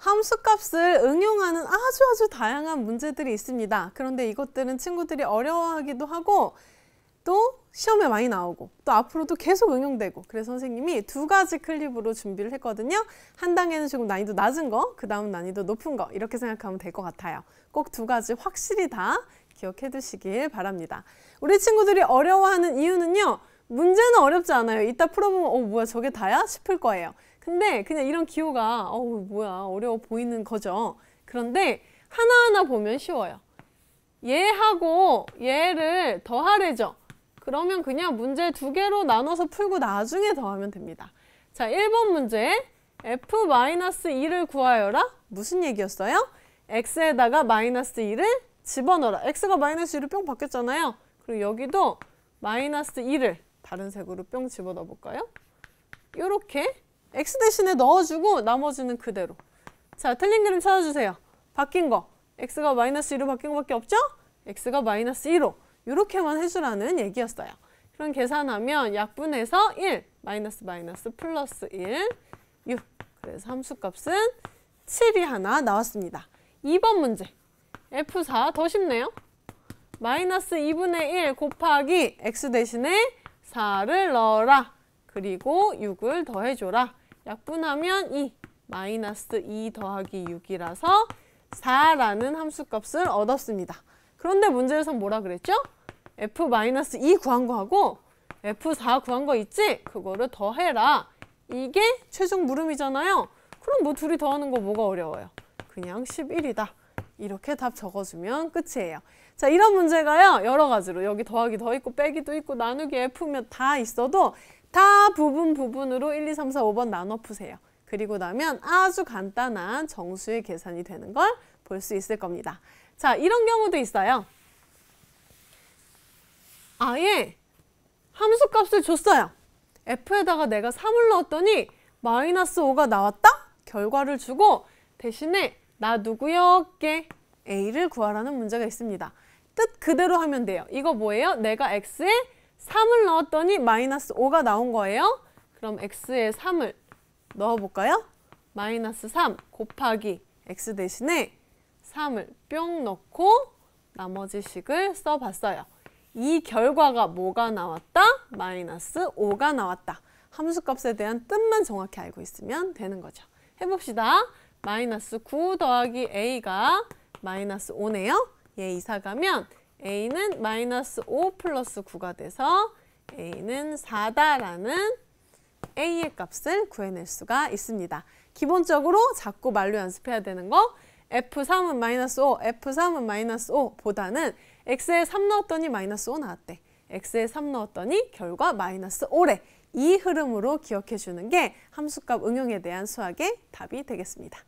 함수값을 응용하는 아주 아주 다양한 문제들이 있습니다. 그런데 이것들은 친구들이 어려워하기도 하고 또 시험에 많이 나오고 또 앞으로도 계속 응용되고 그래서 선생님이 두 가지 클립으로 준비를 했거든요. 한 단계는 지금 난이도 낮은 거, 그 다음 난이도 높은 거 이렇게 생각하면 될 것 같아요. 꼭 두 가지 확실히 다 기억해 두시길 바랍니다. 우리 친구들이 어려워하는 이유는요. 문제는 어렵지 않아요. 이따 풀어보면 어 뭐야 저게 다야? 싶을 거예요. 근데 그냥 이런 기호가 어 뭐야 어려워 보이는 거죠. 그런데 하나하나 보면 쉬워요. 얘하고 얘를 더하래죠. 그러면 그냥 문제 두 개로 나눠서 풀고 나중에 더하면 됩니다. 자, 1번 문제 f-2를 구하여라. 무슨 얘기였어요? x에다가 마이너스 2를 집어넣어라. x가 마이너스 2로 뿅 바뀌었잖아요. 그리고 여기도 마이너스 2를 다른 색으로 뿅 집어넣어 볼까요? 이렇게 x 대신에 넣어주고 나머지는 그대로 자 틀린 그림 찾아주세요 바뀐 거 x가 마이너스 2로 바뀐 거밖에 없죠? x가 마이너스 2로 이렇게만 해주라는 얘기였어요 그럼 계산하면 약분해서 1 마이너스 마이너스 플러스 1 6 그래서 함수값은 7이 하나 나왔습니다 2번 문제 F4 더 쉽네요 마이너스 2분의 1 곱하기 x 대신에 4를 넣어라. 그리고 6을 더해줘라. 약분하면 2, 마이너스 2 더하기 6이라서 4라는 함수값을 얻었습니다. 그런데 문제에선 뭐라 그랬죠? f-2 구한 거하고 f4 구한 거 있지? 그거를 더해라. 이게 최종 물음이잖아요. 그럼 뭐 둘이 더하는 거 뭐가 어려워요? 그냥 11이다. 이렇게 답 적어주면 끝이에요. 자, 이런 문제가요. 여러 가지로 여기 더하기 더 있고 빼기도 있고 나누기 F면 다 있어도 다 부분 부분으로 1, 2, 3, 4, 5번 나눠 푸세요. 그리고 나면 아주 간단한 정수의 계산이 되는 걸 볼 수 있을 겁니다. 자, 이런 경우도 있어요. 아예 함수값을 줬어요. F에다가 내가 3을 넣었더니 마이너스 5가 나왔다? 결과를 주고 대신에 나 누구였게 A를 구하라는 문제가 있습니다. 뜻 그대로 하면 돼요. 이거 뭐예요? 내가 X에 3을 넣었더니 마이너스 5가 나온 거예요. 그럼 X에 3을 넣어볼까요? 마이너스 3 곱하기 X 대신에 3을 뿅 넣고 나머지 식을 써봤어요. 이 결과가 뭐가 나왔다? 마이너스 5가 나왔다. 함수값에 대한 뜻만 정확히 알고 있으면 되는 거죠. 해봅시다. 마이너스 9 더하기 A가 마이너스 5네요. 얘 이사 가면 A는 마이너스 5 플러스 9가 돼서 A는 4다라는 A의 값을 구해낼 수가 있습니다. 기본적으로 자꾸 말로 연습해야 되는 거 F3은 마이너스 5, F3은 마이너스 5보다는 X에 3 넣었더니 마이너스 5 나왔대. X에 3 넣었더니 결과 마이너스 5래. 이 흐름으로 기억해 주는 게 함수값 응용에 대한 수학의 답이 되겠습니다.